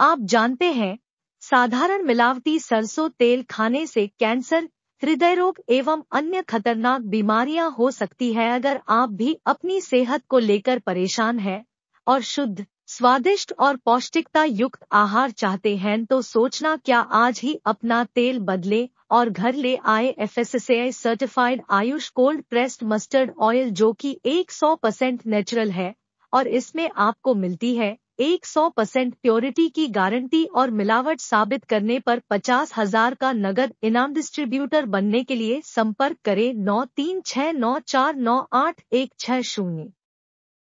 आप जानते हैं साधारण मिलावटी सरसों तेल खाने से कैंसर हृदय रोग एवं अन्य खतरनाक बीमारियां हो सकती है अगर आप भी अपनी सेहत को लेकर परेशान हैं और शुद्ध स्वादिष्ट और पौष्टिकता युक्त आहार चाहते हैं तो सोचना क्या आज ही अपना तेल बदले और घर ले आए F certified Ayush cold pressed mustard oil जो कि 100 परसेंट नेचुरल है और इसमें आपको मिलती है 100 परसेंट प्योरिटी की गारंटी और मिलावट साबित करने पर पचास हजार का नगद इनाम डिस्ट्रीब्यूटर बनने के लिए संपर्क करें नौ तीन छः नौ चार नौ आठ एक छः शून्य